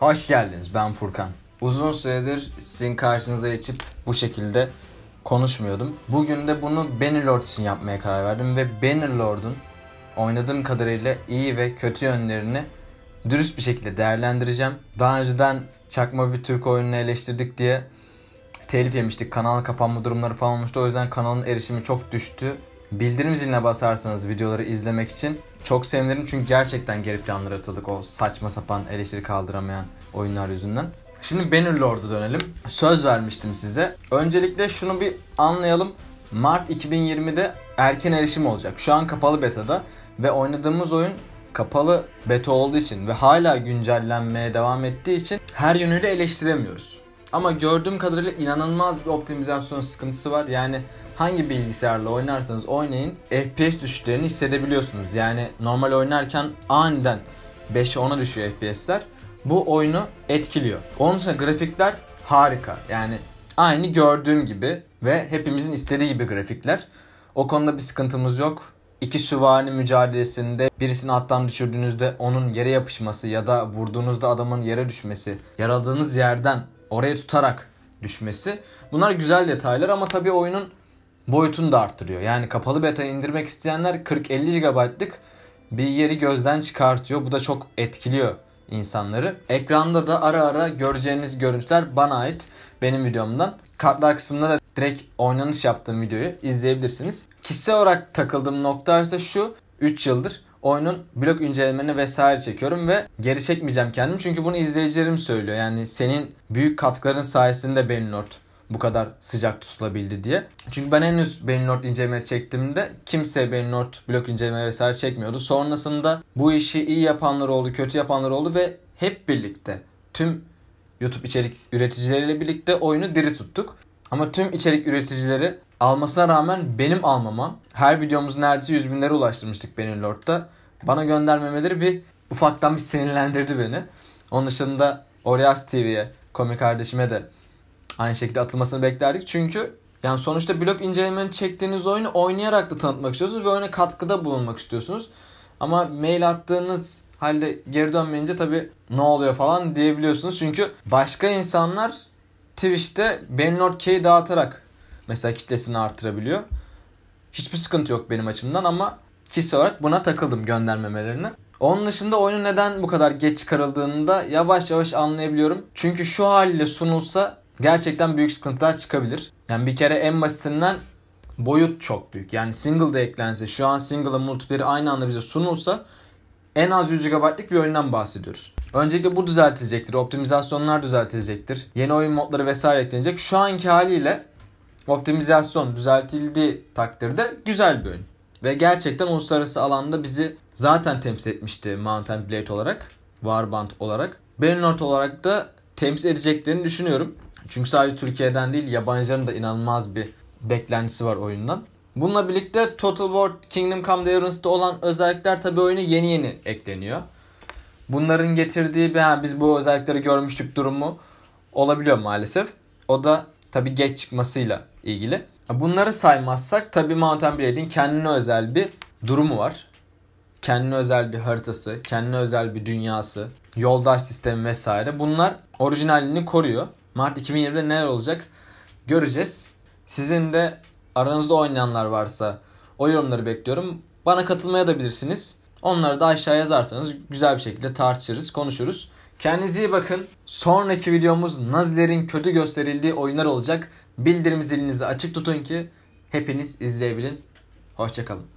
Hoş geldiniz ben Furkan. Uzun süredir sizin karşınıza geçip bu şekilde konuşmuyordum. Bugün de bunu Bannerlord için yapmaya karar verdim ve Bannerlord'un oynadığım kadarıyla iyi ve kötü yönlerini dürüst bir şekilde değerlendireceğim. Daha önceden çakma bir Türk oyununu eleştirdik diye telif yemiştik. Kanal kapanma durumları falan olmuştu. O yüzden kanalın erişimi çok düştü. Bildirim ziline basarsanız videoları izlemek için çok sevinirim çünkü gerçekten geri planlara atıldık o saçma sapan eleştiri kaldıramayan oyunlar yüzünden. Şimdi Bannerlord'a dönelim. Söz vermiştim size. Öncelikle şunu bir anlayalım. Mart 2020'de erken erişim olacak. Şu an kapalı betada ve oynadığımız oyun kapalı beta olduğu için ve hala güncellenmeye devam ettiği için her yönüyle eleştiremiyoruz. Ama gördüğüm kadarıyla inanılmaz bir optimizasyon sıkıntısı var. Yani hangi bilgisayarla oynarsanız oynayın FPS düşüşlerini hissedebiliyorsunuz. Yani normal oynarken aniden 5'e 10'a düşüyor FPS'ler. Bu oyunu etkiliyor. Onun için grafikler harika. Yani aynı gördüğüm gibi ve hepimizin istediği gibi grafikler. O konuda bir sıkıntımız yok. İki süvari mücadelesinde birisini attan düşürdüğünüzde onun yere yapışması ya da vurduğunuzda adamın yere düşmesi, yaraladığınız yerden oraya tutarak düşmesi. Bunlar güzel detaylar ama tabii oyunun boyutunu da arttırıyor. Yani kapalı beta indirmek isteyenler 40-50 GB'lık bir yeri gözden çıkartıyor. Bu da çok etkiliyor insanları. Ekranda da ara ara göreceğiniz görüntüler bana ait benim videomdan. Kartlar kısmında da direkt oynanış yaptığım videoyu izleyebilirsiniz. Kişisel olarak takıldığım nokta ise şu 3 yıldır oyunun blok incelemelerini vesaire çekiyorum ve geri çekmeyeceğim kendim. Çünkü bunu izleyicilerim söylüyor. Yani senin büyük katkıların sayesinde Belinort bu kadar sıcak tutulabildi diye. Çünkü ben henüz Berinort inceleme çektiğimde kimse Berinort blok inceleme vesaire çekmiyordu. Sonrasında bu işi iyi yapanlar oldu, kötü yapanlar oldu ve hep birlikte tüm YouTube içerik üreticileriyle birlikte oyunu diri tuttuk. Ama tüm içerik üreticileri almasına rağmen benim almama her videomuzu neredeyse 100 binlere ulaştırmıştık Benilord'da. Bana göndermemeleri bir ufaktan bir sinirlendirdi beni. Onun dışında Orias TV'ye, komik kardeşime de aynı şekilde atılmasını beklerdik. Çünkü yani sonuçta blok incelemeni çektiğiniz oyunu oynayarak da tanıtmak istiyorsunuz ve oyuna katkıda bulunmak istiyorsunuz. Ama mail attığınız halde geri dönmeyince tabii ne oluyor falan diyebiliyorsunuz. Çünkü başka insanlar Twitch'te Benlord K'yi dağıtarak mesela kitlesini artırabiliyor. Hiçbir sıkıntı yok benim açımdan ama kişi olarak buna takıldım göndermemelerine. Onun dışında oyunu neden bu kadar geç çıkarıldığını da yavaş yavaş anlayabiliyorum. Çünkü şu haliyle sunulsa gerçekten büyük sıkıntılar çıkabilir. Yani bir kere en basitinden boyut çok büyük. Yani single de eklense şu an single'ın multiplayer aynı anda bize sunulsa en az 100 GB'lık bir oyundan bahsediyoruz. Öncelikle bu düzeltilecektir. Optimizasyonlar düzeltilecektir. Yeni oyun modları vesaire eklenecek. Şu anki haliyle optimizasyon düzeltildiği takdirde güzel bir oyun. Ve gerçekten uluslararası alanda bizi zaten temsil etmişti Mountain Blade olarak. Warband olarak. Bernard olarak da temsil edeceklerini düşünüyorum. Çünkü sadece Türkiye'den değil yabancıların da inanılmaz bir beklentisi var oyundan. Bununla birlikte Total War Kingdom Come Deliverance'da olan özellikler tabii oyuna yeni yeni ekleniyor. Bunların getirdiği bir yani biz bu özellikleri görmüştük durumu olabiliyor maalesef. O da tabii geç çıkmasıyla ilgili. Bunları saymazsak tabii Mountain Blade'in kendine özel bir durumu var. Kendine özel bir haritası, kendine özel bir dünyası, yoldaş sistemi vesaire. Bunlar orijinalini koruyor. Mart 2020'de neler olacak göreceğiz. Sizin de aranızda oynayanlar varsa o yorumları bekliyorum. Bana katılmaya da bilirsiniz. Onları da aşağı yazarsanız güzel bir şekilde tartışırız, konuşuruz. Kendinize iyi bakın. Sonraki videomuz Nazilerin kötü gösterildiği oyunlar olacak. Bildirim zilinizi açık tutun ki hepiniz izleyebilin. Hoşçakalın.